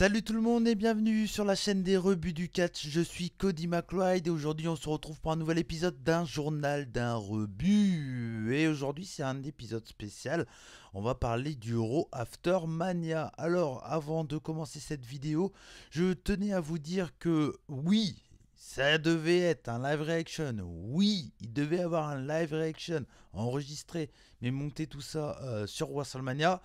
Salut tout le monde et bienvenue sur la chaîne des rebuts du catch, je suis Cody McLeod et aujourd'hui on se retrouve pour un nouvel épisode d'un journal d'un rebut. Et aujourd'hui c'est un épisode spécial, on va parler du Raw After Mania. Alors avant de commencer cette vidéo, je tenais à vous dire que oui, ça devait être un live reaction, oui, il devait avoir un live reaction enregistré, mais monter tout ça euh, sur WrestleMania,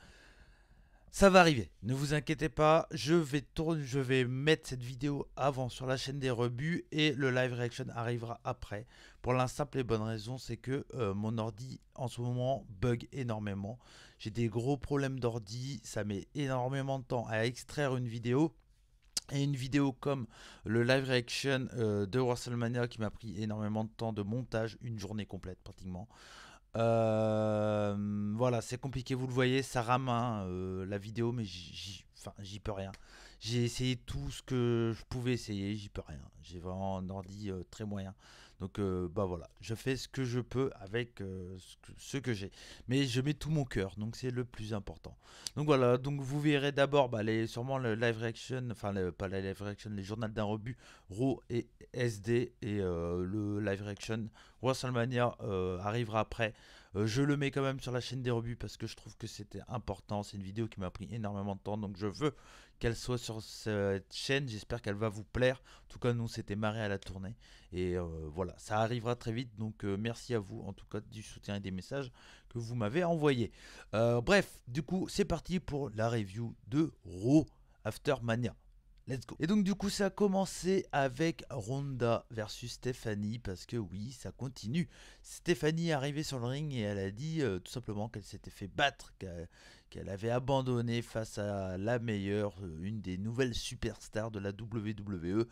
ça va arriver, ne vous inquiétez pas, je vais, tourner, je vais mettre cette vidéo avant sur la chaîne des rebuts et le live reaction arrivera après. Pour la simple et bonne raison, c'est que euh, mon ordi en ce moment bug énormément. J'ai des gros problèmes d'ordi, ça met énormément de temps à extraire une vidéo. Et une vidéo comme le live reaction de euh, de WrestleMania qui m'a pris énormément de temps de montage, une journée complète pratiquement. Euh, voilà, c'est compliqué, vous le voyez, ça rame hein, euh, la vidéo, mais j'y peux rien. J'ai essayé tout ce que je pouvais essayer, j'y peux rien. J'ai vraiment un ordi euh, très moyen. Donc euh, bah voilà, je fais ce que je peux avec euh, ce que, j'ai. Mais je mets tout mon cœur, donc c'est le plus important. Donc voilà, donc vous verrez d'abord bah, les, sûrement le live reaction, enfin pas la live reaction, les journaux d'un rebut, Raw et SD, et le live reaction WrestleMania arrivera après. je le mets quand même sur la chaîne des rebuts parce que je trouve que c'était important. C'est une vidéo qui m'a pris énormément de temps, donc je veux qu'elle soit sur cette chaîne. J'espère qu'elle va vous plaire. En tout cas, nous, s'était marré à la tournée. Et euh, voilà, ça arrivera très vite. Donc, euh, merci à vous, en tout cas, du soutien et des messages que vous m'avez envoyés. Euh, bref, du coup, c'est parti pour la review de Raw After Mania. Let's go. Et donc du coup ça a commencé avec Ronda versus Stéphanie parce que oui ça continue. Stéphanie est arrivée sur le ring et elle a dit tout simplement qu'elle s'était fait battre, elle avait abandonné face à la meilleure, euh, une des nouvelles superstars de la WWE,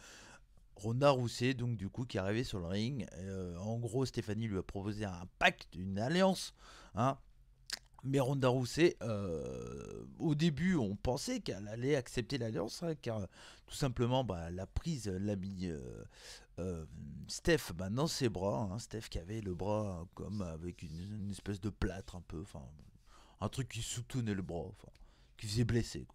Ronda Rousset, donc du coup, qui est sur le ring. Euh, en gros, Stéphanie lui a proposé un pacte, une alliance, hein. mais Ronda Rousset, euh, au début, on pensait qu'elle allait accepter l'alliance, hein, car tout simplement, bah, elle a prise Steph bah, dans ses bras. Hein. Steph qui avait le bras comme avec une, espèce de plâtre un peu, un truc qui soutenait le bras, qui faisait blesser.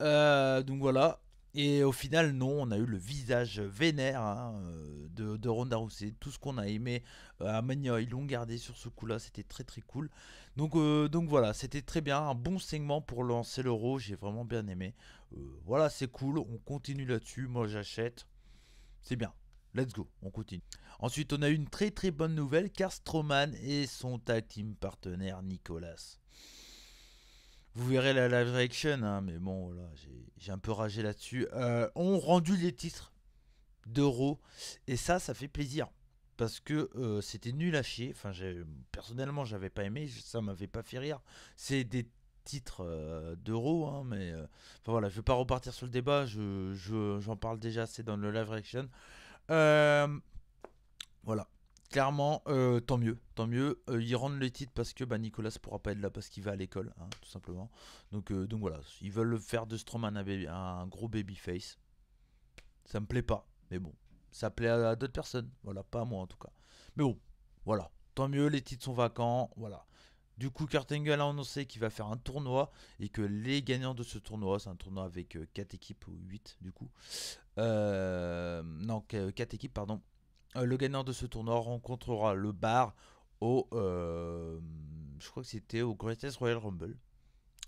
Euh, donc voilà. Et au final, non, on a eu le visage vénère hein, euh, de, de, Ronda Rousey. Tout ce qu'on a aimé à euh, Mania, ils l'ont gardé sur ce coup-là. C'était très très cool. Donc, donc voilà, c'était très bien. Un bon segment pour lancer l'euro. J'ai vraiment bien aimé. voilà, c'est cool. On continue là-dessus. Moi, j'achète. C'est bien. Let's go, on continue. Ensuite, on a eu une très très bonne nouvelle car et son tag team partenaire Nicolas vous verrez la live reaction, hein, mais bon, là, j'ai un peu ragé là-dessus. Euh, On rendu les titres d'euros. Et ça, ça fait plaisir. Parce que euh, c'était nul à chier. Enfin, personnellement, j'avais pas aimé. Ça m'avait pas fait rire. C'est des titres euh, d'euros. Hein, mais enfin, voilà, je vais pas repartir sur le débat. J'en je, parle déjà assez dans le live reaction. voilà clairement, euh, tant mieux, tant mieux. Euh, ils rendent les titres parce que bah, Nicolas pourra pas être là parce qu'il va à l'école, hein, tout simplement. Donc, euh, donc voilà, ils veulent faire de Stroman un, un gros babyface. Ça me plaît pas, mais bon, ça plaît à, d'autres personnes. Voilà, pas à moi en tout cas. Mais bon, voilà, tant mieux, les titres sont vacants, voilà. Du coup, Kurt a annoncé qu'il va faire un tournoi et que les gagnants de ce tournoi, c'est un tournoi avec 4 équipes ou 8 du coup, non, 4 équipes, pardon, euh, le gagnant de ce tournoi rencontrera le bar au. Euh, je crois que c'était au Greatest Royal Rumble.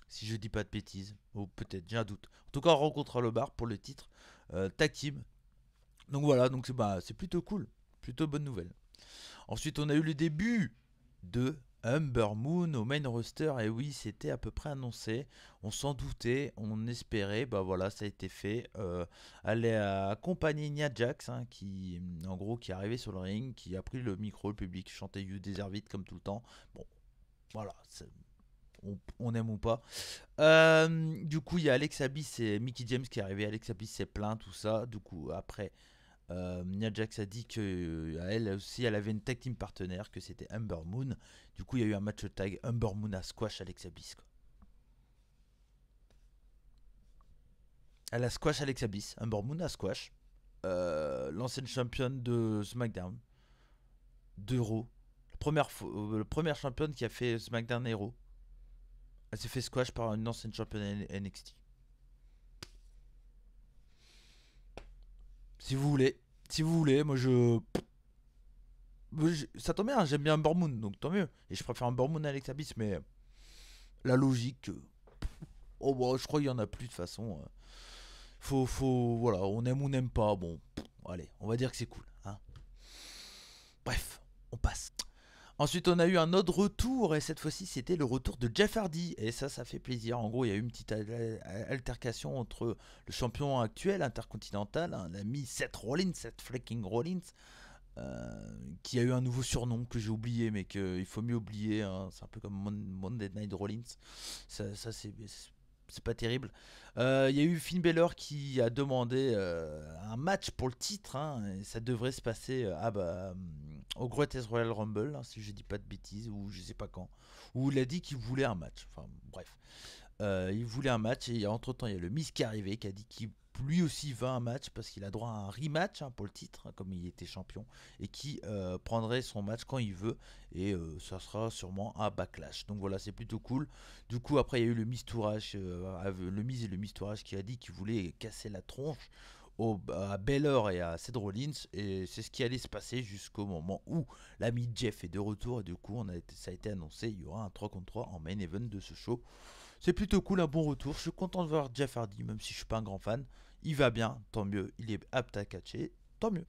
Si je dis pas de bêtises. Ou peut-être, j'ai un doute. En tout cas, on rencontrera le bar pour le titre euh, Takim. Donc voilà, donc bah, c'est plutôt cool. Plutôt bonne nouvelle. Ensuite, on a eu le début de Humber Moon au main roster, et eh oui, c'était à peu près annoncé. On s'en doutait, on espérait, bah voilà, ça a été fait. Euh, elle a Nia Jax, hein, qui en gros qui est arrivé sur le ring, qui a pris le micro, le public chantait You Deserve It comme tout le temps. Bon, voilà, on, aime ou pas. Euh, du coup, il y a Alex Abyss et Mickey James qui est arrivé. Alex c'est s'est plaint, tout ça. Du coup, après, euh, Nia Jax a dit que euh, elle aussi elle avait une tag team partenaire que c'était Humber Moon. Du coup il y a eu un match tag Humber Moon à squash Alexa Bliss. Quoi. Elle a squash Alexa Bliss, Umber Moon à squash, euh, l'ancienne championne de SmackDown, d'Euro, la première, la première championne qui a fait SmackDown Hero. Elle s'est fait squash par une ancienne championne NXT. Si vous voulez. Si vous voulez, moi je. Ça tombe bien, j'aime bien Bormoon, donc tant mieux. Et je préfère un Bormoon à Alex mais la logique. Oh, bah, je crois qu'il y en a plus de façon. Hein. Faut, faut. Voilà, on aime ou on n'aime pas. Bon, allez, on va dire que c'est cool. Hein. Bref, on passe. Ensuite, on a eu un autre retour, et cette fois-ci, c'était le retour de Jeff Hardy. Et ça, ça fait plaisir. En gros, il y a eu une petite euh, altercation entre le champion actuel intercontinental, hein, l'ami Seth Rollins, Seth Flecking Rollins, euh, qui a eu un nouveau surnom que j'ai oublié, mais qu'il faut mieux oublier. Hein. C'est un peu comme Monday Night Rollins. ça c'est c'est pas terrible. Euh, il y a eu Finn Balor qui a demandé euh, un match pour le titre. Hein, ça devrait se passer ah au Greatest Royal Rumble, hein, si je dis pas de bêtises, ou je sais pas quand. Où il a dit qu'il voulait un match. Enfin, bref. il voulait un match et entre temps, il y a le Miss qui est arrivé qui a dit qu'il lui aussi va un match parce qu'il a droit à un rematch hein, pour le titre, hein, comme il était champion, et qui euh, prendrait son match quand il veut, et euh, ça sera sûrement un backlash. Donc voilà, c'est plutôt cool. Du coup, après, il y a eu le mistourage, euh, le mise et le mistourage qui a dit qu'il voulait casser la tronche au, à Baylor et à Cedro Rollins et c'est ce qui allait se passer jusqu'au moment où l'ami Jeff est de retour et du coup on a ça a été annoncé il y aura un 3 contre 3 en main event de ce show c'est plutôt cool, un bon retour. Je suis content de voir Jeff Hardy, même si je suis pas un grand fan. Il va bien, tant mieux. Il est apte à catcher, tant mieux.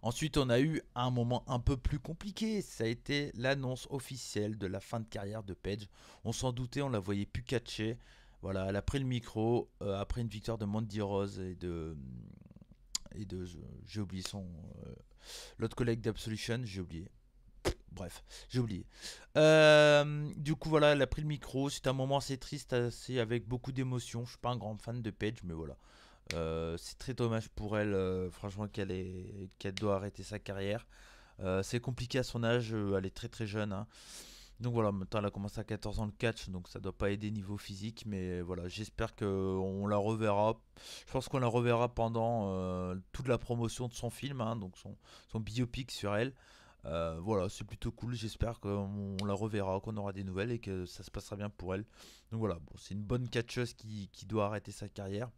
Ensuite, on a eu un moment un peu plus compliqué. Ça a été l'annonce officielle de la fin de carrière de Page. On s'en doutait, on la voyait plus catcher. Voilà, elle a pris le micro euh, après une victoire de Mandy Rose et de et de j'ai oublié son euh, l'autre collègue d'Absolution, j'ai oublié. Bref, j'ai oublié. Euh, du coup, voilà, elle a pris le micro. C'est un moment assez triste, assez avec beaucoup d'émotion. Je suis pas un grand fan de Paige, mais voilà. Euh, c'est très dommage pour elle, euh, franchement, qu'elle doit arrêter sa carrière. c'est compliqué à son âge, elle est très très jeune. Hein. Donc voilà, maintenant, elle a commencé à 14 ans le catch, donc ça doit pas aider niveau physique. Mais voilà, j'espère qu'on la reverra. Je pense qu'on la reverra pendant toute la promotion de son film, hein, donc son biopic sur elle. Euh, voilà, c'est plutôt cool. J'espère qu'on la reverra, qu'on aura des nouvelles et que ça se passera bien pour elle. Donc voilà, bon, c'est une bonne catcheuse qui, qui, doit arrêter sa carrière.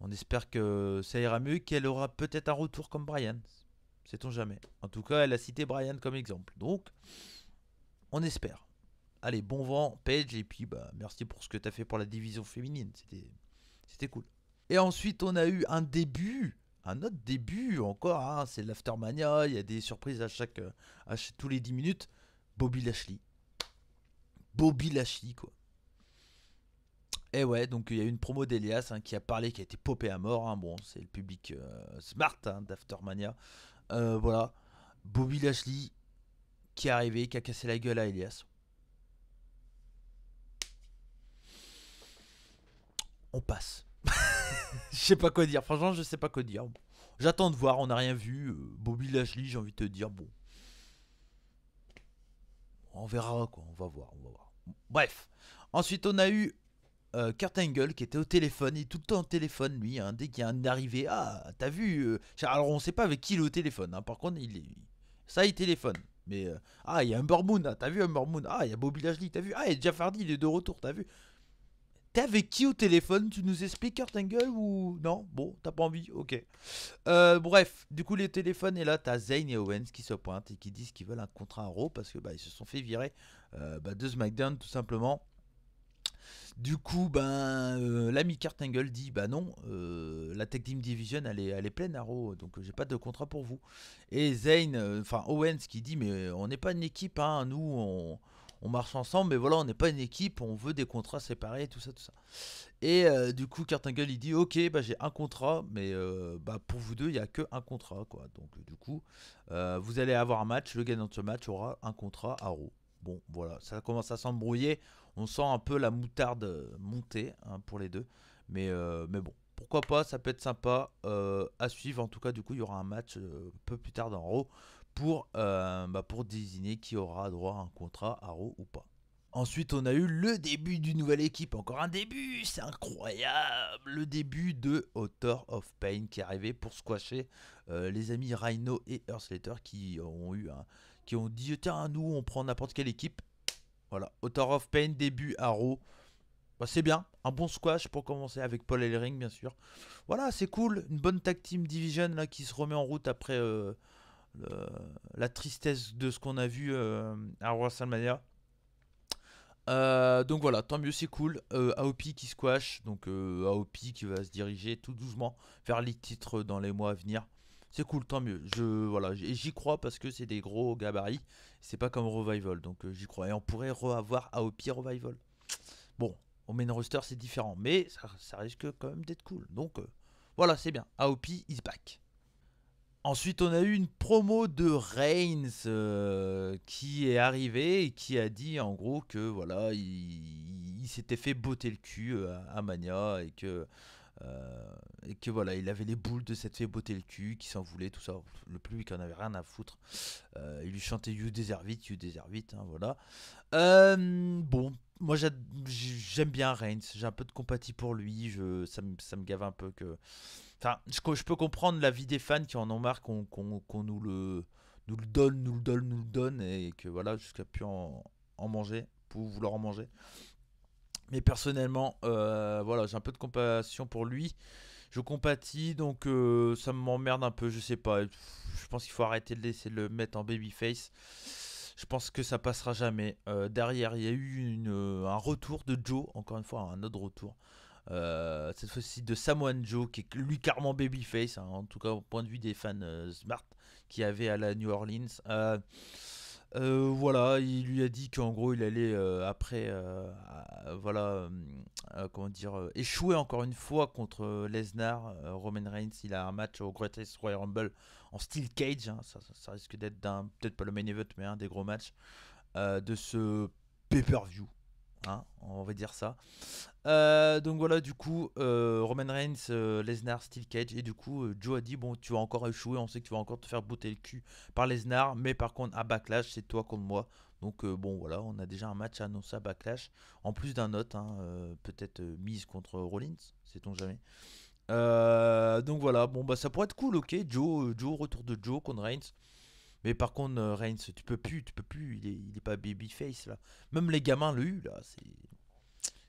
On espère que ça ira mieux, qu'elle aura peut-être un retour comme Brian. Sait-on jamais. En tout cas, elle a cité Brian comme exemple. Donc, on espère. Allez, bon vent, Paige, et puis bah, merci pour ce que tu as fait pour la division féminine. C'était cool. Et ensuite, on a eu un début un autre début encore. Hein. c'est l'Aftermania, il y a des surprises à chaque, à tous les 10 minutes. Bobby Lashley. Bobby Lashley, quoi. Et ouais, donc il y a eu une promo d'Elias hein, qui a parlé, qui a été popé à mort. Hein. Bon, c'est le public euh, smart d'Aftermania. Euh, voilà. Bobby Lashley qui est arrivé, qui a cassé la gueule à Elias. On passe. je sais pas quoi dire. Franchement, je sais pas quoi dire. J'attends de voir, on n'a rien vu. Euh, Bobby Lashley, j'ai envie de te dire, bon. On verra quoi, on va voir, on va voir. Bref. Ensuite, on a eu euh, Kurt Angle qui était au téléphone, il est tout le temps au téléphone lui, hein. dès qu'il y a un arrivé, ah t'as vu, euh, alors on sait pas avec qui il est au téléphone, hein. par contre il est... ça il téléphone, mais ah il y a un Moon, hein. t'as vu un Moon, ah il y a Bobby Lashley, t'as vu, ah et Jeff Hardy il est de retour, t'as vu, T'es avec qui au téléphone Tu nous expliques, Kurt Angle ou non Bon, t'as pas envie, ok. Euh, bref, du coup, les téléphones, et là, t'as Zayn et Owens qui se pointent et qui disent qu'ils veulent un contrat à Raw parce que bah, ils se sont fait virer euh, bah, de SmackDown, tout simplement. Du coup, ben, euh, l'ami dit Bah non, la Tech Team Division elle est, elle est pleine à Raw, donc j'ai pas de contrat pour vous. Et Zane, enfin Owens qui dit Mais on n'est pas une équipe, hein, nous on, on marche ensemble, mais voilà, on n'est pas une équipe, on veut des contrats séparés, tout ça, tout ça. Et euh, du coup, Cartingle, il dit, ok, bah, j'ai un contrat, mais euh, bah, pour vous deux, il n'y a que un contrat, quoi. Donc, du coup, euh, vous allez avoir un match, le gagnant de ce match aura un contrat à Rou. Bon, voilà, ça commence à s'embrouiller, on sent un peu la moutarde monter hein, pour les deux, mais, mais bon. Pourquoi pas, ça peut être sympa à suivre. En tout cas, du coup, il y aura un match un peu plus tard dans Raw pour, euh, bah, pour désigner qui aura droit à un contrat à ou pas. Ensuite, on a eu le début d'une nouvelle équipe. Encore un début, c'est incroyable. Le début de Author of Pain qui est arrivé pour squasher euh, les amis Rhino et Earthletter qui ont eu qui ont dit tiens nous on prend n'importe quelle équipe. Voilà, Author of Pain début à bah, c'est bien, un bon squash pour commencer avec Paul Ellering bien sûr. Voilà, c'est cool, une bonne tag team division qui se remet en route après. Euh, la tristesse de ce qu'on a vu euh, à WrestleMania. Euh, donc voilà, tant mieux, c'est cool. Euh, Aopi qui squash, donc euh, Aopi qui va se diriger tout doucement vers les titres dans les mois à venir. C'est cool, tant mieux. Je voilà, j'y crois parce que c'est des gros gabarits. C'est pas comme Revival, donc j'y crois. Et on pourrait revoir AOP Revival. Bon, au main roster c'est différent, mais ça, risque quand même d'être cool. Donc voilà, c'est bien. AOP is back. Ensuite, on a eu une promo de Reigns euh, qui est arrivée et qui a dit en gros que voilà, il, s'était fait botter le cul euh, à, Mania euh, et que, voilà, il avait les boules de s'être fait botter le cul, qui s'en voulait, tout ça. Le public en avait rien à foutre. il lui chantait You Deserve It, You Deserve It, hein, voilà. bon, moi j'aime bien Reigns, j'ai un peu de compatie pour lui, ça, me gave un peu que. Enfin, je, peux comprendre la vie des fans qui en ont marre qu'on nous, le, donne, nous le donne, nous le donne, et que voilà, jusqu'à plus en, manger, pour vouloir en manger. Mais personnellement, euh, voilà, j'ai un peu de compassion pour lui. Je compatis, donc euh, ça m'emmerde un peu, je sais pas. Je pense qu'il faut arrêter de laisser le mettre en babyface. Je pense que ça passera jamais. Euh, derrière, il y a eu un retour de Joe, encore une fois, un autre retour. Euh, cette fois-ci de Samoan Joe, qui est lui carrément babyface, hein, en tout cas au point de vue des fans euh, smart qu'il y avait à la New Orleans. Euh, voilà, il lui a dit qu'en gros il allait après, voilà, comment dire, échouer encore une fois contre Lesnar. Roman Reigns, il a un match au Greatest Royal Rumble en steel cage. Hein. ça, risque d'être peut-être pas le main event, mais un des gros matchs de ce pay-per-view. Hein, on va dire ça. Euh, donc voilà, du coup, euh, Roman Reigns, euh, Lesnar, Steel Cage. Et du coup, Joe a dit Bon, tu vas encore échouer. On sait que tu vas encore te faire bouter le cul par Lesnar. Mais par contre, à Backlash, c'est toi contre moi. Donc bon, voilà, on a déjà un match annoncé à Backlash. En plus d'un autre, hein, peut-être mise contre Rollins, sait-on jamais. donc voilà, bon, bah ça pourrait être cool, ok. Joe, Joe retour de Joe contre Reigns. Mais par contre, euh, Reigns, tu peux plus, tu peux plus. Il est, pas babyface là. Même les gamins l'ont eu là.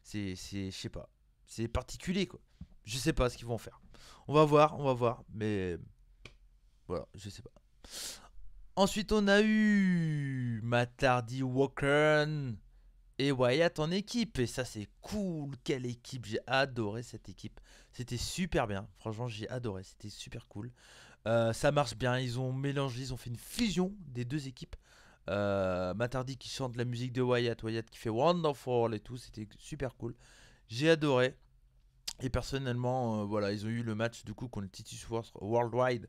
C'est, c'est, je sais pas. C'est particulier quoi. Je sais pas ce qu'ils vont faire. On va voir, on va voir. Mais voilà, je sais pas. Ensuite, on a eu Matardi Walker et Wyatt en équipe. Et ça, c'est cool. Quelle équipe. J'ai adoré cette équipe. C'était super bien. Franchement, j'ai adoré. C'était super cool. Euh, ça marche bien, ils ont mélangé, ils ont fait une fusion des deux équipes. Euh, Matardi qui chante la musique de Wyatt, Wyatt qui fait Wonderful et tout, c'était super cool. J'ai adoré. Et personnellement, euh, voilà, ils ont eu le match du coup contre Titus Force Worldwide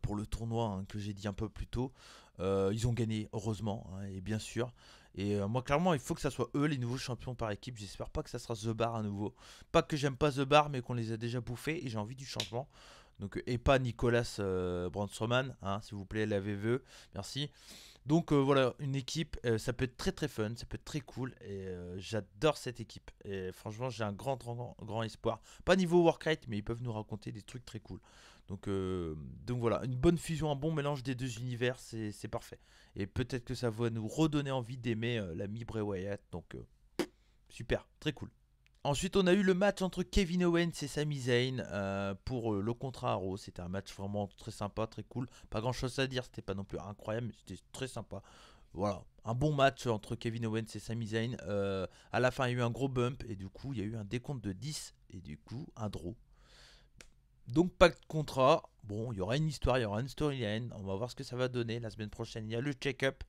pour le tournoi hein, que j'ai dit un peu plus tôt. ils ont gagné, heureusement, hein, et bien sûr. Et moi, clairement, il faut que ça soit eux les nouveaux champions par équipe. J'espère pas que ça sera The Bar à nouveau. Pas que j'aime pas The Bar, mais qu'on les a déjà bouffés et j'ai envie du changement. Donc, euh, et pas Nicolas euh, hein, s'il vous plaît, la VVE, merci. Donc euh, voilà, une équipe, ça peut être très très fun, ça peut être très cool, et j'adore cette équipe. Et franchement, j'ai un grand, grand, grand espoir. Pas niveau Warcraft, mais ils peuvent nous raconter des trucs très cool. Donc, donc voilà, une bonne fusion, un bon mélange des deux univers, c'est parfait. Et peut-être que ça va nous redonner envie d'aimer l'ami Bray Wyatt, donc super, très cool. Ensuite, on a eu le match entre Kevin Owens et Sami Zayn euh, pour euh, le contrat à C'était un match vraiment très sympa, très cool. Pas grand chose à dire, c'était pas non plus incroyable, mais c'était très sympa. Voilà, un bon match entre Kevin Owens et Sami Zayn. Euh, à la fin, il y a eu un gros bump et du coup, il y a eu un décompte de 10 et du coup, un draw. Donc, pas de contrat. Bon, il y aura une histoire, il y aura une storyline. On va voir ce que ça va donner. La semaine prochaine, il y a le check-up.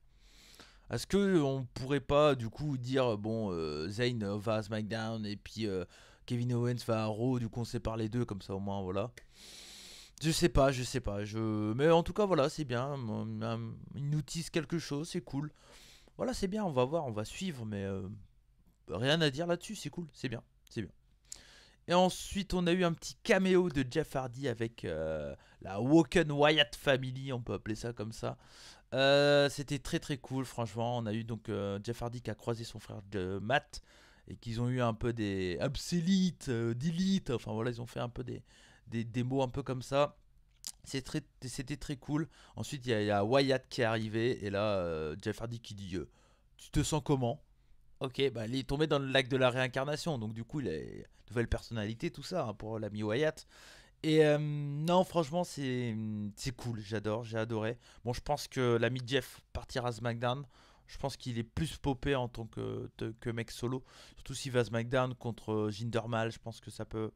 Est-ce que euh, on pourrait pas du coup dire bon Zane euh, Zayn euh, va à SmackDown et puis Kevin Owens va à Raw, du coup on sépare les deux comme ça au moins voilà. Je sais pas, je sais pas, je mais en tout cas voilà c'est bien, ils nous tisse quelque chose, c'est cool. Voilà c'est bien, on va voir, on va suivre, mais rien à dire là-dessus, c'est cool, c'est bien, c'est bien. Et ensuite, on a eu un petit caméo de Jeff Hardy avec la Woken Wyatt Family, on peut appeler ça comme ça. Euh, c'était très très cool, franchement. On a eu donc euh, Jeff Hardy qui a croisé son frère de euh, Matt et qu'ils ont eu un peu des obsélites, dilites Enfin voilà, ils ont fait un peu des, des, des mots un peu comme ça. C'était très cool. Ensuite, il y, a Wyatt qui est arrivé et là, Jeff Hardy qui dit Tu te sens comment Ok, bah, il est tombé dans le lac de la réincarnation, donc du coup, il a une nouvelle personnalité, tout ça, hein, pour l'ami Wyatt. Et non, franchement, c'est cool, j'adore, j'ai adoré. Bon, je pense que l'ami Jeff partira à SmackDown. Je pense qu'il est plus popé en tant que, que mec solo. Surtout s'il va à SmackDown contre Gindermal, euh, je pense que ça peut,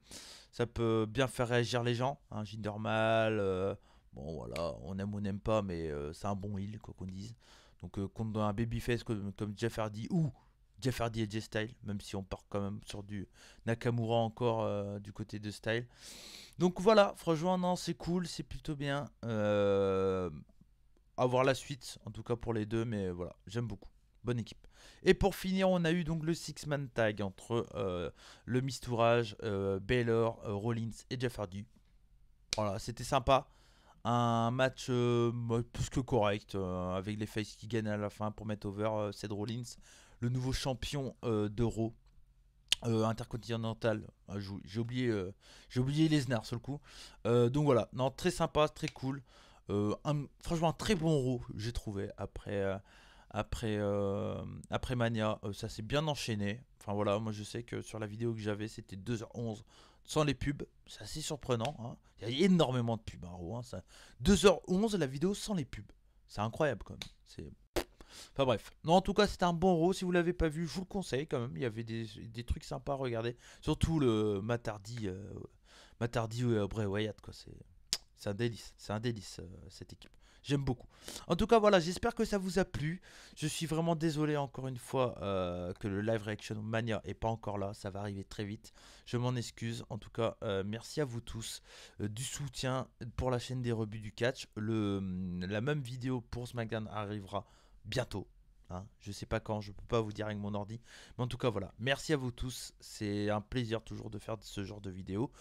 ça peut bien faire réagir les gens. Hein, Gindermal, euh, bon voilà, on aime ou on n'aime pas, mais euh, c'est un bon heal, quoi qu'on dise. Donc contre un babyface comme, comme Jeff Hardy ou Jeff Hardy et Jay Style, même si on part quand même sur du Nakamura encore euh, du côté de Style. Donc voilà, franchement, non, c'est cool, c'est plutôt bien. Avoir euh, la suite, en tout cas pour les deux, mais voilà, j'aime beaucoup. Bonne équipe. Et pour finir, on a eu donc le six-man tag entre euh, le Mistourage, Baylor, Rollins et Jeff Hardy. Voilà, c'était sympa un match bah, plus que correct avec les faces qui gagnent à la fin pour mettre over euh, Rollins le nouveau champion euh, d'Euro euh, intercontinental. Ah, j'ai oublié, euh, j'ai oublié Lesnar sur le coup. donc voilà, non, très sympa, très cool. franchement, un très bon Euro, j'ai trouvé après après, après Mania, ça s'est bien enchaîné. Enfin voilà, moi je sais que sur la vidéo que j'avais, c'était 2h11 sans les pubs. C'est assez surprenant. Hein. Il y a énormément de pubs, en hein, 2h11 la vidéo sans les pubs. C'est incroyable quand même. C'est Enfin bref. Non, en tout cas, c'était un bon rôle Si vous l'avez pas vu, je vous le conseille quand même. Il y avait des, trucs sympas à regarder. Surtout le Matardi, euh, Matardi euh, Bray Wyatt, quoi. C'est. C'est un délice, c'est un délice euh, cette équipe. J'aime beaucoup. En tout cas, voilà, j'espère que ça vous a plu. Je suis vraiment désolé encore une fois euh, que le live reaction mania est pas encore là. Ça va arriver très vite. Je m'en excuse. En tout cas, merci à vous tous du soutien pour la chaîne des rebuts du catch. Le, hum, la même vidéo pour SmackDown arrivera bientôt. je hein. Je sais pas quand, je ne peux pas vous dire avec mon ordi. Mais en tout cas, voilà. Merci à vous tous. C'est un plaisir toujours de faire ce genre de vidéo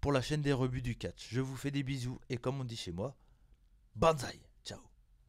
pour la chaîne des rebuts du catch. Je vous fais des bisous et comme on dit chez moi, banzai